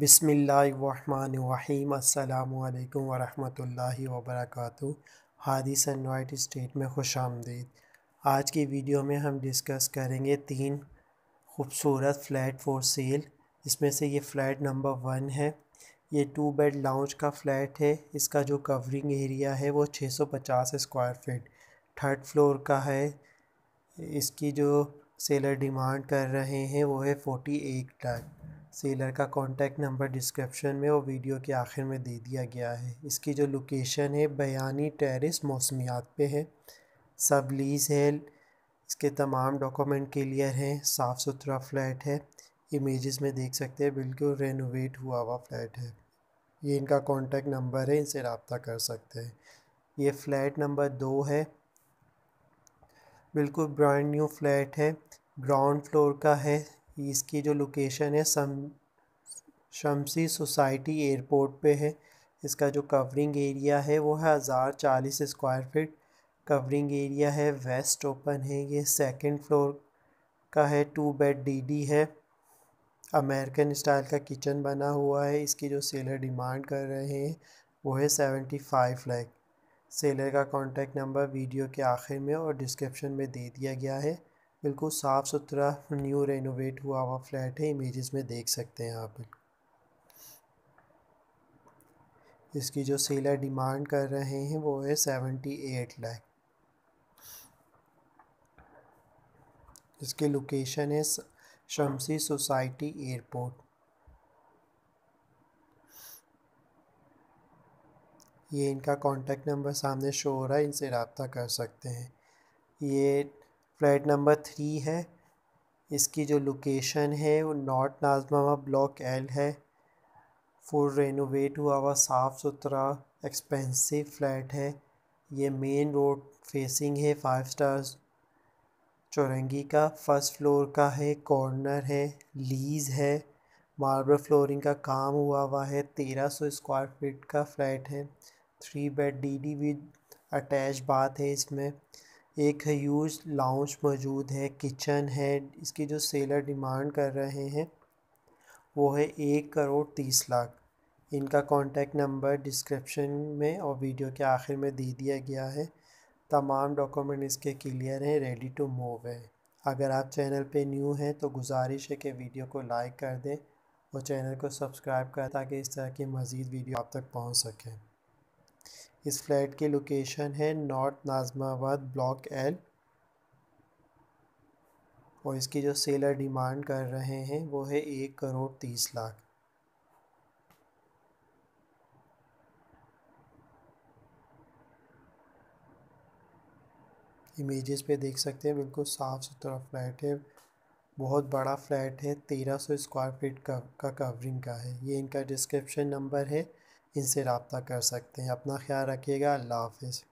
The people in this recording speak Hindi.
बिसमीम अल्लाम वरहमल वबरक हादिस एंड स्टेट में खुश आमदीद आज की वीडियो में हम डिस्कस करेंगे तीन खूबसूरत फ्लैट फॉर सेल इसमें से ये फ्लैट नंबर वन है ये टू बेड लाउंज का फ्लैट है इसका जो कवरिंग एरिया है वो 650 स्क्वायर फीट थर्ड फ्लोर का है इसकी जो सेलर डिमांड कर रहे हैं वो है 48 लाख सेलर का कॉन्टैक्ट नंबर डिस्क्रिप्शन में और वीडियो के आखिर में दे दिया गया है इसकी जो लोकेशन है बयानी टेरिस मौसमियात पे है सब लीज़ है इसके तमाम डॉक्यूमेंट क्लियर हैं साफ़ सुथरा फ्लैट है इमेजेस में देख सकते हैं बिल्कुल रेनोवेट हुआ हुआ फ्लैट है ये इनका कॉन्टैक्ट नंबर है इनसे रबता कर सकते हैं ये फ्लैट नंबर दो है बिल्कुल ब्रांड न्यू फ्लैट है ग्राउंड फ्लोर का है इसकी जो लोकेशन है सम शमसी सोसाइटी एयरपोर्ट पे है इसका जो कवरिंग एरिया है वो है हज़ार चालीस स्क्वायर फीट कवरिंग एरिया है वेस्ट ओपन है ये सेकंड फ्लोर का है टू बेड डीडी है अमेरिकन स्टाइल का किचन बना हुआ है इसकी जो सेलर डिमांड कर रहे हैं वो है सेवेंटी फाइव लैख सेलर का कॉन्टेक्ट नंबर वीडियो के आखिर में और डिस्क्रिप्शन में दे दिया गया है बिल्कुल साफ़ सुथरा न्यू रेनोवेट हुआ हुआ फ्लैट है इमेजेस में देख सकते हैं आप इसकी जो सेलर डिमांड कर रहे हैं वो है सेवेंटी एट लैख इसकी लोकेशन है शमसी सोसाइटी एयरपोर्ट ये इनका कांटेक्ट नंबर सामने शो हो रहा है इनसे रबता कर सकते हैं ये फ्लैट नंबर थ्री है इसकी जो लोकेशन है वो नॉर्थ नाजमा ब्लॉक एल है फुल रेनोवेट हुआ हुआ साफ़ सुथरा एक्सपेंसिव फ्लैट है ये मेन रोड फेसिंग है फाइव स्टार्स चौरंगी का फर्स्ट फ्लोर का है कॉर्नर है लीज़ है मार्बल फ्लोरिंग का काम हुआ हुआ है तेरह सौ स्क्वायर फीट का फ्लैट है three bed D D with attach bath है इसमें एक ह्यूज लाउंज मौजूद है किचन है इसकी जो सेलर डिमांड कर रहे हैं वो है एक करोड़ तीस लाख इनका कॉन्टेक्ट नंबर डिस्क्रिप्शन में और वीडियो के आखिर में दे दिया गया है तमाम डॉक्यूमेंट इसके क्लियर हैं रेडी टू मूव है अगर आप चैनल पे न्यू हैं तो गुजारिश है कि वीडियो को लाइक कर दें और चैनल को सब्सक्राइब करें ताकि इस तरह की मज़ीद वीडियो आप तक पहुंच सकें इस फ्लैट की लोकेशन है नॉर्थ नाजमाबाद ब्लॉक एल और इसकी जो सेलर डिमांड कर रहे हैं वो है एक करोड़ तीस लाख इमेजेस पे देख सकते हैं बिल्कुल साफ़ सुथरा फ्लैट है बहुत बड़ा फ्लैट है तेरह सौ स्क्वायर फीट का, का कवरिंग का है ये इनका डिस्क्रिप्शन नंबर है इनसे रबता कर सकते हैं अपना ख्याल रखिएगा अल्लाह हाफिज़